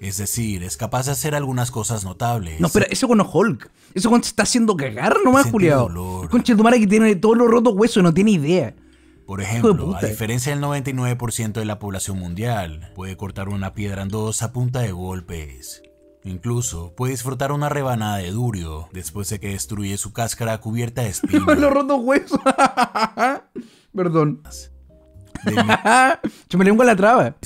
Es decir, es capaz de hacer algunas cosas notables. No, pero eso con Hulk. Eso con está haciendo cagar nomás, Juliado. Conche tu que tiene todos los rotos huesos no tiene idea. Por ejemplo, a diferencia del 99% de la población mundial, puede cortar una piedra en dos a punta de golpes. Incluso puede disfrutar una rebanada de durio después de que destruye su cáscara cubierta de espinas. los rotos huesos. Perdón. Yo me lengua la traba.